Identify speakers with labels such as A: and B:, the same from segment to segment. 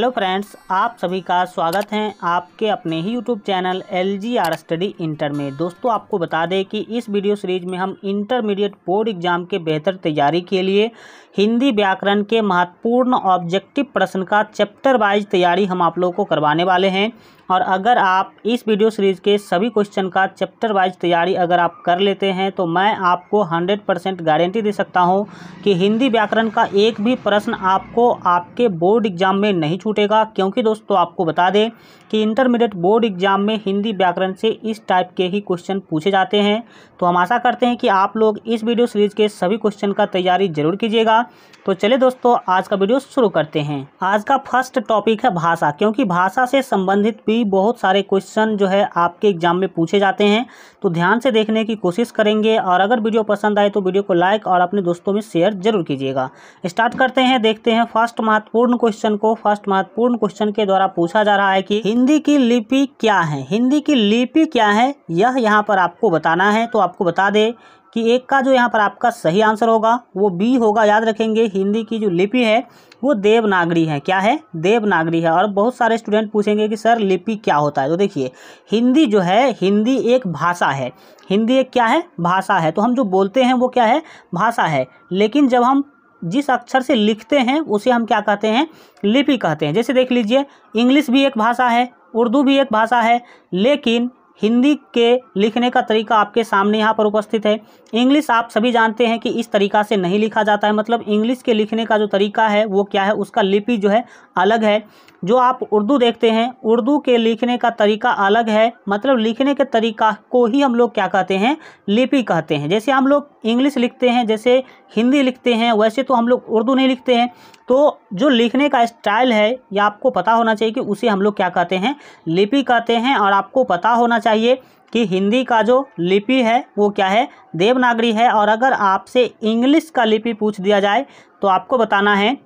A: hello friends आप सभी का स्वागत है आपके अपने ही YouTube channel L G R study inter में दोस्तों आपको बता दें कि इस वीडियो सीरीज में हम इंटरमीडिएट बोर्ड एग्जाम के बेहतर तैयारी के लिए हिंदी व्याकरण के महत्वपूर्ण ऑब्जेक्टिव प्रश्न का चैप्टर वाइज तैयारी हम आप लोगों को करवाने वाले हैं और अगर आप इस वीडियो सीरीज़ के सभी क्वेश्चन का चैप्टर वाइज तैयारी अगर आप कर लेते हैं तो मैं आपको 100 परसेंट गारंटी दे सकता हूं कि हिंदी व्याकरण का एक भी प्रश्न आपको आपके बोर्ड एग्जाम में नहीं छूट छूटेगा क्योंकि दोस्तों आपको बता दें कि इंटरमीडिएट बोर्ड एग्जाम में हिंदी व्याकरण से इस टाइप के ही क्वेश्चन पूछे जाते हैं तो हम आशा करते हैं कि आप लोग इस वीडियो सीरीज़ के सभी क्वेश्चन का तैयारी जरूर कीजिएगा तो चलिए दोस्तों आज का वीडियो शुरू करते हैं आज का फर्स्ट टॉपिक है भाषा क्योंकि भाषा से संबंधित भी बहुत सारे क्वेश्चन जो है आपके एग्जाम में पूछे जाते हैं तो ध्यान से देखने की कोशिश करेंगे और अगर वीडियो पसंद आए तो वीडियो को लाइक और अपने दोस्तों में शेयर जरूर कीजिएगा स्टार्ट करते हैं देखते हैं फर्स्ट महत्वपूर्ण क्वेश्चन को फर्स्ट महत्वपूर्ण क्वेश्चन के द्वारा पूछा जा रहा है कि हिंदी की लिपि क्या है हिंदी की लिपि क्या है यह यहाँ पर आपको बताना है तो आपको बता दे कि एक का जो यहाँ पर आपका सही आंसर होगा वो बी होगा याद रखेंगे हिंदी की जो लिपि है वो देवनागरी है क्या है देवनागरी है और बहुत सारे स्टूडेंट पूछेंगे कि सर लिपि क्या होता है तो देखिए हिंदी जो है हिंदी एक भाषा है हिंदी एक क्या है भाषा है तो हम जो बोलते हैं वो क्या है भाषा है लेकिन जब हम जिस अक्षर से लिखते हैं उसे हम क्या कहते हैं लिपि कहते हैं जैसे देख लीजिए इंग्लिश भी एक भाषा है उर्दू भी एक भाषा है लेकिन हिंदी के लिखने का तरीका आपके सामने यहाँ पर उपस्थित है इंग्लिश आप सभी जानते हैं कि इस तरीका से नहीं लिखा जाता है मतलब इंग्लिश के लिखने का जो तरीका है वो क्या है उसका लिपि जो है अलग है जो आप उर्दू देखते हैं उर्दू के लिखने का तरीका अलग है मतलब लिखने के तरीका को ही हम लोग क्या कहते हैं लिपि कहते हैं जैसे हम लोग इंग्लिश लिखते हैं जैसे हिंदी लिखते हैं वैसे तो हम लोग उर्दू नहीं लिखते हैं तो जो लिखने का स्टाइल है या आपको पता होना चाहिए कि उसे हम लोग क्या कहते हैं लिपि कहते हैं और आपको पता होना चाहिए कि हिंदी का जो लिपि है वो क्या है देवनागरी है और अगर आपसे इंग्लिश का लिपि पूछ दिया जाए तो आपको बताना है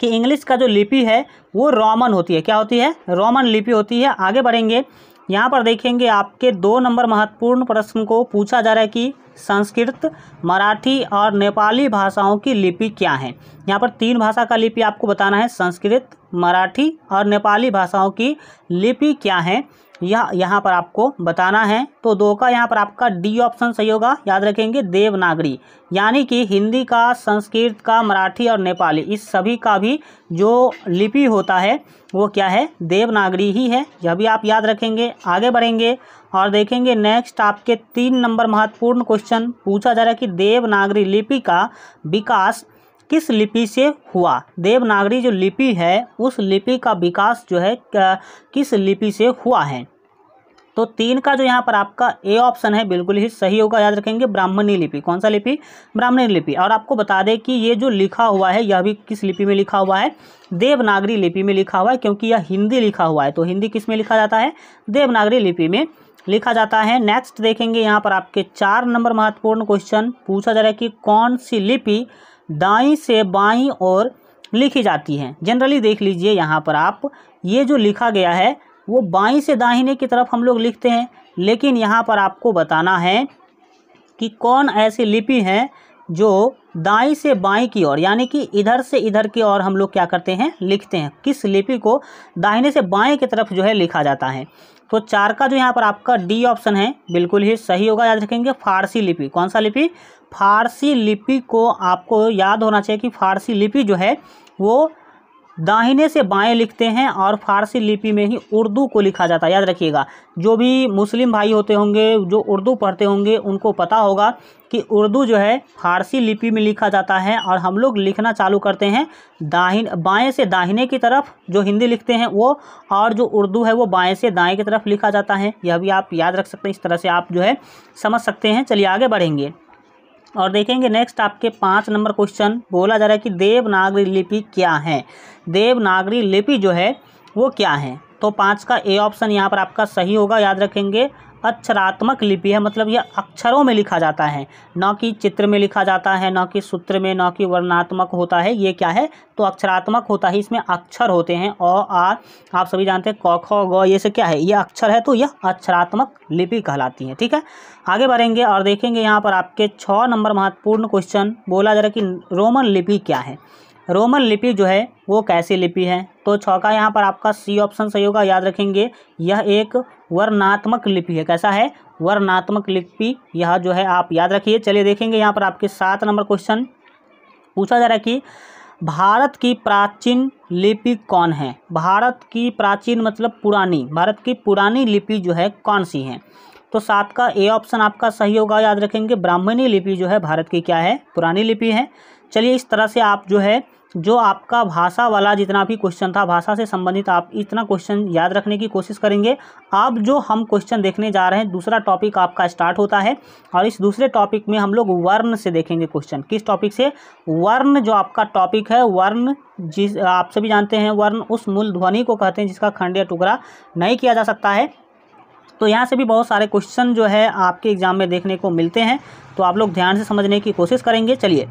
A: कि इंग्लिश का जो लिपि है वो रोमन होती है क्या होती है रोमन लिपि होती है आगे बढ़ेंगे यहाँ पर देखेंगे आपके दो नंबर महत्वपूर्ण प्रश्न को पूछा जा रहा है कि संस्कृत मराठी और नेपाली भाषाओं की लिपि क्या है यहाँ पर तीन भाषा का लिपि आपको बताना है संस्कृत मराठी और नेपाली भाषाओं की लिपि क्या है यह यहाँ पर आपको बताना है तो दो का यहाँ पर आपका डी ऑप्शन सही होगा याद रखेंगे देवनागरी यानी कि हिंदी का संस्कृत का मराठी और नेपाली इस सभी का भी जो लिपि होता है वो क्या है देवनागरी ही है यह भी आप याद रखेंगे आगे बढ़ेंगे और देखेंगे नेक्स्ट आपके तीन नंबर महत्वपूर्ण क्वेश्चन पूछा जा रहा है कि देवनागरी लिपि का विकास किस लिपि से हुआ देवनागरी जो लिपि है उस लिपि का विकास जो है किस लिपि से हुआ है तो तीन का जो यहाँ पर आपका ए ऑप्शन है बिल्कुल ही सही होगा याद रखेंगे ब्राह्मणी लिपि कौन सा लिपि ब्राह्मणी लिपि और आपको बता दें कि ये जो लिखा हुआ है यह भी किस लिपि में लिखा हुआ है देवनागरी लिपि में लिखा हुआ है क्योंकि यह हिंदी लिखा हुआ है तो हिंदी किस में लिखा जाता है देवनागरी लिपि में लिखा जाता है नेक्स्ट देखेंगे यहाँ पर आपके चार नंबर महत्वपूर्ण क्वेश्चन पूछा जा रहा है कि कौन सी लिपि दाई से बाई और लिखी जाती है जनरली देख लीजिए यहाँ पर आप ये जो लिखा गया है वो बाई से दाहिने की तरफ हम लोग लिखते हैं लेकिन यहाँ पर आपको बताना है कि कौन ऐसी लिपि है जो दाई से बाई की ओर यानी कि इधर से इधर की ओर हम लोग क्या करते हैं लिखते हैं किस लिपि को दाहिने से बाएँ की तरफ जो है लिखा जाता है तो चार का जो यहाँ पर आपका डी ऑप्शन है बिल्कुल ही सही होगा याद रखेंगे फारसी लिपि कौन सा लिपि फारसी लिपि को आपको याद होना चाहिए कि फारसी लिपि जो है वो दाहिने से बाएं लिखते हैं और फारसी लिपि में ही उर्दू को लिखा जाता है याद रखिएगा जो भी मुस्लिम भाई होते होंगे जो उर्दू पढ़ते होंगे उनको पता होगा कि उर्दू जो है फारसी लिपि में लिखा जाता है और हम लोग लिखना चालू करते हैं दाहिन बाएं से दाहिने की तरफ जो हिंदी लिखते हैं वो और जो उर्दू है वो बाएँ से दाएँ की तरफ लिखा जाता है यह भी आप याद रख सकते हैं इस तरह से आप जो है समझ सकते हैं चलिए आगे बढ़ेंगे और देखेंगे नेक्स्ट आपके पाँच नंबर क्वेश्चन बोला जा रहा है कि देवनागरी लिपि क्या है देवनागरी लिपि जो है वो क्या है तो पाँच का ए ऑप्शन यहाँ पर आपका सही होगा याद रखेंगे अक्षरात्मक लिपि है मतलब यह अक्षरों में लिखा जाता है न कि चित्र में लिखा जाता है न कि सूत्र में न कि वर्णात्मक होता है ये क्या है तो अक्षरात्मक होता है इसमें अक्षर होते हैं अ आ आप सभी जानते हैं क ख ग ये से क्या है ये अक्षर है तो यह अक्षरात्मक लिपि कहलाती है ठीक है आगे बढ़ेंगे और देखेंगे यहाँ पर आपके छः नंबर महत्वपूर्ण क्वेश्चन बोला जा रहा है कि रोमन लिपि क्या है रोमन लिपि जो है वो कैसी लिपि है तो छौका यहाँ पर आपका सी ऑप्शन सही होगा याद रखेंगे यह एक वर्णात्मक लिपि है कैसा है वर्णात्मक लिपि यह जो है आप याद रखिए चलिए देखेंगे यहाँ पर आपके सात नंबर क्वेश्चन पूछा जा रहा है कि भारत की प्राचीन लिपि कौन है भारत की प्राचीन मतलब पुरानी भारत की पुरानी लिपि जो है कौन सी है तो सात का ए ऑप्शन आपका सही होगा याद रखेंगे ब्राह्मणी लिपि जो है भारत की क्या है पुरानी लिपि है चलिए इस तरह से आप जो है जो आपका भाषा वाला जितना भी क्वेश्चन था भाषा से संबंधित आप इतना क्वेश्चन याद रखने की कोशिश करेंगे अब जो हम क्वेश्चन देखने जा रहे हैं दूसरा टॉपिक आपका स्टार्ट होता है और इस दूसरे टॉपिक में हम लोग वर्ण से देखेंगे क्वेश्चन किस टॉपिक से वर्ण जो आपका टॉपिक है वर्ण जिस आप सभी जानते हैं वर्ण उस मूल ध्वनि को कहते हैं जिसका खंड या टुकड़ा नहीं किया जा सकता है तो यहाँ से भी बहुत सारे क्वेश्चन जो है आपके एग्ज़ाम में देखने को मिलते हैं तो आप लोग ध्यान से समझने की कोशिश करेंगे चलिए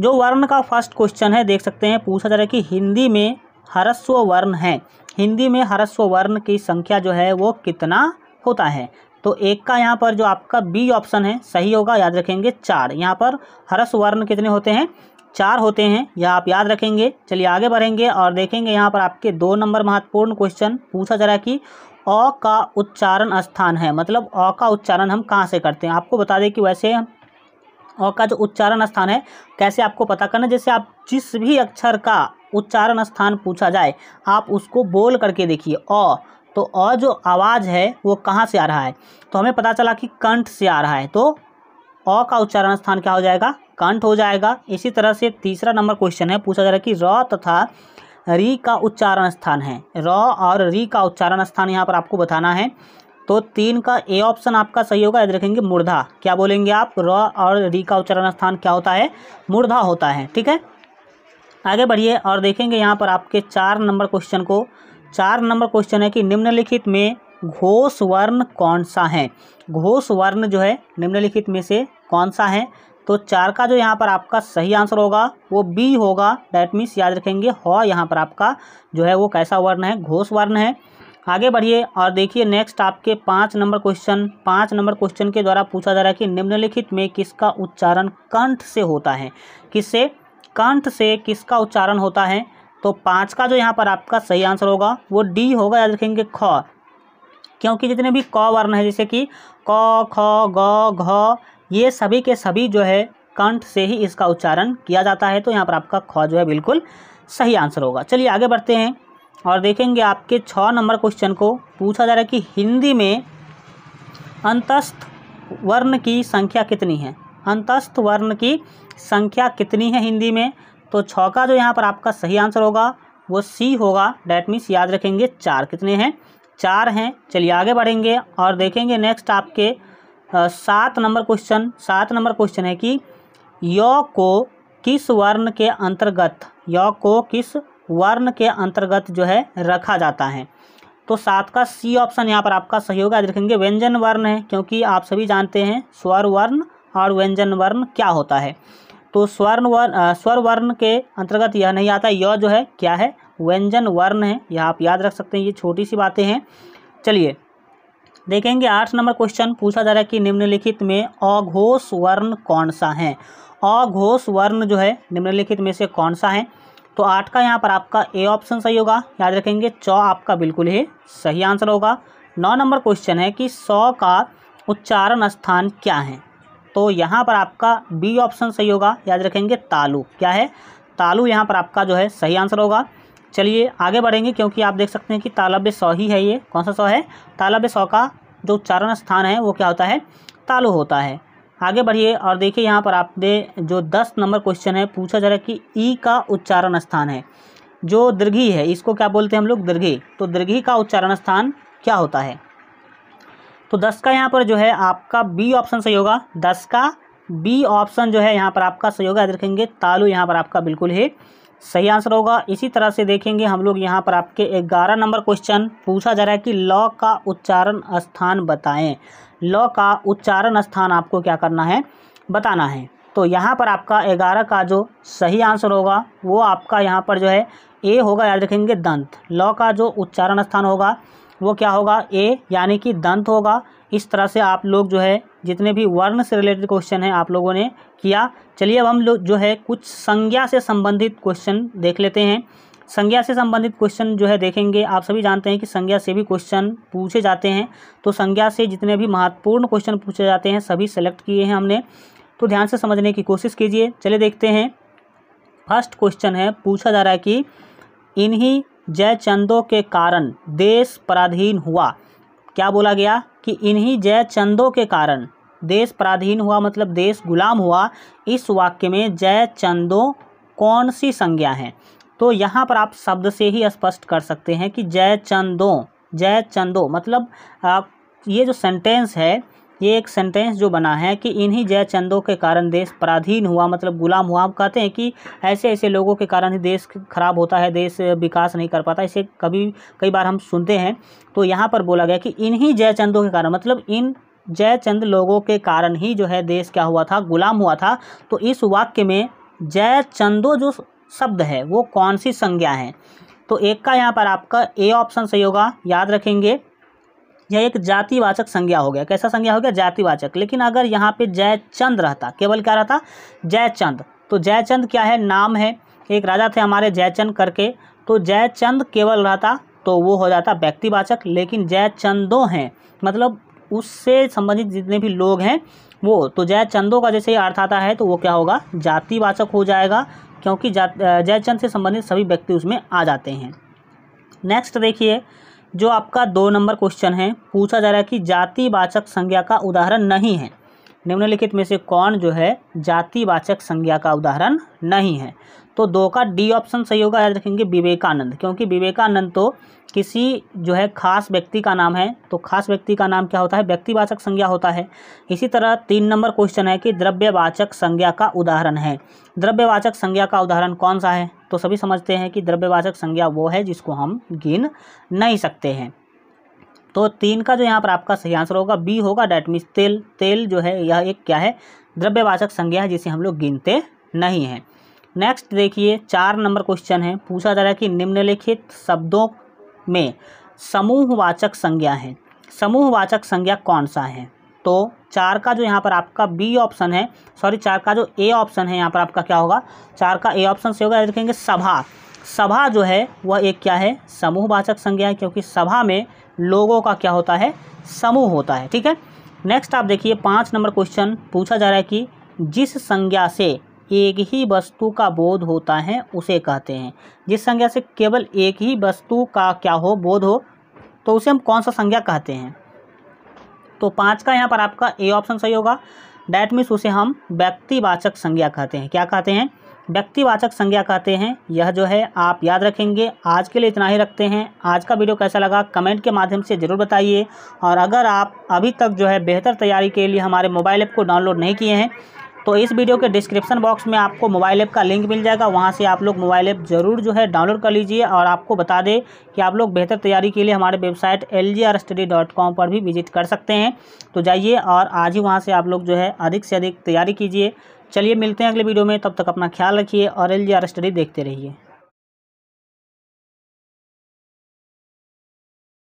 A: जो वर्ण का फर्स्ट क्वेश्चन है देख सकते हैं पूछा जा रहा है कि हिंदी में हरस्व वर्ण है हिंदी में हरस्व वर्ण की संख्या जो है वो कितना होता है तो एक का यहाँ पर जो आपका बी ऑप्शन है सही होगा याद रखेंगे चार यहाँ पर हरस वर्ण कितने होते हैं चार होते हैं यह आप याद रखेंगे चलिए आगे बढ़ेंगे और देखेंगे यहाँ पर आपके दो नंबर महत्वपूर्ण क्वेश्चन पूछा जा रहा है कि अ का उच्चारण स्थान है मतलब अ का उच्चारण हम कहाँ से करते हैं आपको बता दें कि वैसे अ का जो उच्चारण स्थान है कैसे आपको पता करना जैसे आप जिस भी अक्षर का उच्चारण स्थान पूछा जाए आप उसको बोल करके देखिए अ तो अ जो आवाज़ है वो कहाँ से आ रहा है तो हमें पता चला कि कंठ से आ रहा है तो अ का उच्चारण स्थान क्या हो जाएगा कंठ हो जाएगा इसी तरह से तीसरा नंबर क्वेश्चन है पूछा जा रहा है कि र तथा री का उच्चारण स्थान है र और री का उच्चारण स्थान यहाँ पर आपको बताना है तो तीन का ए ऑप्शन आपका सही होगा याद रखेंगे मुर्धा क्या बोलेंगे आप र और री का उच्चारण स्थान क्या होता है मुर्धा होता है ठीक है आगे बढ़िए और देखेंगे यहाँ पर आपके चार नंबर क्वेश्चन को चार नंबर क्वेश्चन है कि निम्नलिखित में घोष वर्ण कौन सा है घोष वर्ण जो है निम्नलिखित में से कौन सा है तो चार का जो यहाँ पर आपका सही आंसर होगा वो बी होगा डैट मीन्स याद रखेंगे ह यहाँ पर आपका जो है वो कैसा वर्ण है घोष वर्ण है आगे बढ़िए और देखिए नेक्स्ट आपके पाँच नंबर क्वेश्चन पाँच नंबर क्वेश्चन के द्वारा पूछा जा रहा है कि निम्नलिखित में किसका उच्चारण कंठ से होता है किससे कंठ से किसका उच्चारण होता है तो पाँच का जो यहाँ पर आपका सही आंसर होगा वो डी होगा याद रखेंगे ख क्योंकि जितने भी क वर्ण है जैसे कि क ख ग घ ये सभी के सभी जो है कंठ से ही इसका उच्चारण किया जाता है तो यहाँ पर आपका ख जो है बिल्कुल सही आंसर होगा चलिए आगे बढ़ते हैं और देखेंगे आपके छः नंबर क्वेश्चन को पूछा जा रहा है कि हिंदी में अंतस्थ वर्ण की संख्या कितनी है अंतस्थ वर्ण की संख्या कितनी है हिंदी में तो छः का जो यहाँ पर आपका सही आंसर होगा वो सी होगा डैट मीन्स याद रखेंगे चार कितने हैं चार हैं चलिए आगे बढ़ेंगे और देखेंगे नेक्स्ट आपके सात नंबर क्वेश्चन सात नंबर क्वेश्चन है कि य को किस वर्ण के अंतर्गत य को किस वर्ण के अंतर्गत जो है रखा जाता है तो सात का सी ऑप्शन यहाँ पर आपका सही होगा याद रखेंगे व्यंजन वर्ण है क्योंकि आप सभी जानते हैं स्वर वर्ण और व्यंजन वर्ण क्या होता है तो स्वर्ण वर्ण स्वर वर्ण के अंतर्गत यह नहीं आता यह जो है क्या है व्यंजन वर्ण है यह आप याद रख सकते हैं ये छोटी सी बातें हैं चलिए देखेंगे आठ नंबर क्वेश्चन पूछा जा रहा है कि निम्नलिखित में अघोष वर्ण कौन सा है अघोष वर्ण जो है निम्नलिखित में से कौन सा है तो आठ का यहाँ पर आपका ए ऑप्शन सही होगा याद रखेंगे चौ आपका बिल्कुल ही सही आंसर होगा नौ नंबर क्वेश्चन है कि सौ का उच्चारण स्थान क्या है तो यहाँ पर आपका बी ऑप्शन सही होगा याद रखेंगे तालु क्या है तालु यहाँ पर आपका जो है सही आंसर होगा चलिए आगे बढ़ेंगे क्योंकि आप देख सकते हैं कि तालब सौ ही है ये कौन सा सौ है तालब सौ का जो उच्चारण स्थान है वो क्या होता है तालु होता है आगे बढ़िए और देखिए यहाँ पर आपने जो दस नंबर क्वेश्चन है पूछा जा रहा है कि ई का उच्चारण स्थान है जो दीर्घी है इसको क्या बोलते हैं हम लोग दीर्घी तो दीर्घी का उच्चारण स्थान क्या होता है तो दस का यहाँ पर जो है आपका बी ऑप्शन सही होगा दस का बी ऑप्शन जो है यहाँ पर आपका सही होगा याद रखेंगे तालु यहाँ पर आपका बिल्कुल ही सही आंसर होगा इसी तरह से देखेंगे हम लोग यहाँ पर आपके ग्यारह नंबर क्वेश्चन पूछा जा रहा है कि लॉ का उच्चारण स्थान बताएं ल का उच्चारण स्थान आपको क्या करना है बताना है तो यहाँ पर आपका ग्यारह का जो सही आंसर होगा वो आपका यहाँ पर जो है ए होगा याद रखेंगे दंत ल का जो उच्चारण स्थान होगा वो क्या होगा ए यानी कि दंत होगा इस तरह से आप लोग जो है जितने भी वर्ण से रिलेटेड क्वेश्चन हैं आप लोगों ने किया चलिए अब हम लोग जो है कुछ संज्ञा से संबंधित क्वेश्चन देख लेते हैं संज्ञा से संबंधित क्वेश्चन जो है देखेंगे आप सभी जानते हैं कि संज्ञा से भी क्वेश्चन पूछे जाते हैं तो संज्ञा से जितने भी महत्वपूर्ण क्वेश्चन पूछे जाते हैं सभी सेलेक्ट किए हैं हमने तो ध्यान से समझने की कोशिश कीजिए चले देखते हैं फर्स्ट क्वेश्चन है पूछा जा रहा है कि इन्हीं जयचंदों के कारण देश पराधीन हुआ क्या बोला गया कि इन्हीं जयचंदों के कारण देश पराधीन हुआ मतलब देश गुलाम हुआ इस वाक्य में जयचंदों कौन सी संज्ञा है तो यहाँ पर आप शब्द से ही स्पष्ट कर सकते हैं कि जय चंदो जय चंदो मतलब आप ये जो सेंटेंस है ये एक सेंटेंस जो बना है कि इन्हीं जय चंदों के कारण देश पराधीन हुआ मतलब गुलाम हुआ हम कहते हैं कि ऐसे ऐसे लोगों के कारण ही देश खराब होता है देश विकास नहीं कर पाता इसे कभी कई बार हम सुनते हैं तो यहाँ पर बोला गया कि इन्हीं जय चंदों के कारण मतलब इन जय चंद लोगों के कारण ही जो है देश क्या हुआ था गुलाम हुआ था तो इस वाक्य में जयचंदो जो शब्द है वो कौन सी संज्ञा है तो एक का यहाँ पर आपका ए ऑप्शन सही होगा याद रखेंगे यह एक जातिवाचक संज्ञा हो गया कैसा संज्ञा हो गया जातिवाचक लेकिन अगर यहाँ पे जयचंद रहता केवल क्या रहता जयचंद तो जयचंद क्या है नाम है एक राजा थे हमारे जयचंद करके तो जयचंद केवल रहता तो वो हो जाता व्यक्तिवाचक लेकिन जयचंदों हैं मतलब उससे संबंधित जितने भी लोग हैं वो तो जयचंदों का जैसे अर्थ आता है तो वो क्या होगा जातिवाचक हो जाएगा क्योंकि जयचंद से संबंधित सभी व्यक्ति उसमें आ जाते हैं नेक्स्ट देखिए जो आपका दो नंबर क्वेश्चन है पूछा जा रहा है कि जातिवाचक संज्ञा का उदाहरण नहीं है निम्नलिखित में से कौन जो है जातिवाचक संज्ञा का उदाहरण नहीं है तो दो का डी ऑप्शन सही होगा याद रखेंगे विवेकानंद क्योंकि विवेकानंद तो किसी जो है खास व्यक्ति का नाम है तो खास व्यक्ति का नाम क्या होता है व्यक्तिवाचक संज्ञा होता है इसी तरह तीन नंबर क्वेश्चन है कि द्रव्यवाचक संज्ञा का उदाहरण है द्रव्यवाचक संज्ञा का उदाहरण कौन सा है तो सभी समझते हैं कि द्रव्यवाचक संज्ञा वो है जिसको हम गिन नहीं सकते हैं तो तीन का जो यहाँ पर आपका सही आंसर होगा बी होगा डैट मीन्स तेल तेल जो है यह एक क्या है द्रव्यवाचक संज्ञा है जिसे हम लोग गिनते नहीं हैं नेक्स्ट देखिए चार नंबर क्वेश्चन है पूछा जा रहा है कि निम्नलिखित शब्दों में समूहवाचक संज्ञा है समूहवाचक संज्ञा कौन सा है तो चार का जो यहाँ पर आपका बी ऑप्शन है सॉरी चार का जो ए ऑप्शन है यहाँ पर आपका क्या होगा चार का ए ऑप्शन से होगा देखेंगे सभा सभा जो है वह एक क्या है समूहवाचक संज्ञा है क्योंकि सभा में लोगों का क्या होता है समूह होता है ठीक है नेक्स्ट आप देखिए पाँच नंबर क्वेश्चन पूछा जा रहा है कि जिस संज्ञा से एक ही वस्तु का बोध होता है उसे कहते हैं जिस संज्ञा से केवल एक ही वस्तु का क्या हो बोध हो तो उसे हम कौन सा संज्ञा कहते हैं तो पाँच का यहाँ पर आपका ए ऑप्शन सही होगा डैट मीन्स उसे हम व्यक्तिवाचक संज्ञा कहते हैं क्या कहते हैं व्यक्तिवाचक संज्ञा कहते हैं यह जो है आप याद रखेंगे आज के लिए इतना ही रखते हैं आज का वीडियो कैसा लगा कमेंट के माध्यम से ज़रूर बताइए और अगर आप अभी तक जो है बेहतर तैयारी के लिए हमारे मोबाइल ऐप को डाउनलोड नहीं किए हैं तो इस वीडियो के डिस्क्रिप्शन बॉक्स में आपको मोबाइल ऐप का लिंक मिल जाएगा वहाँ से आप लोग मोबाइल ऐप ज़रूर जो है डाउनलोड कर लीजिए और आपको बता दें कि आप लोग बेहतर तैयारी के लिए हमारे वेबसाइट एल पर भी विजिट कर सकते हैं तो जाइए और आज ही वहाँ से आप लोग जो है अधिक से अधिक तैयारी कीजिए चलिए मिलते हैं अगले वीडियो में तब तक अपना ख्याल रखिए और एल जी आर स्टडी देखते रहिए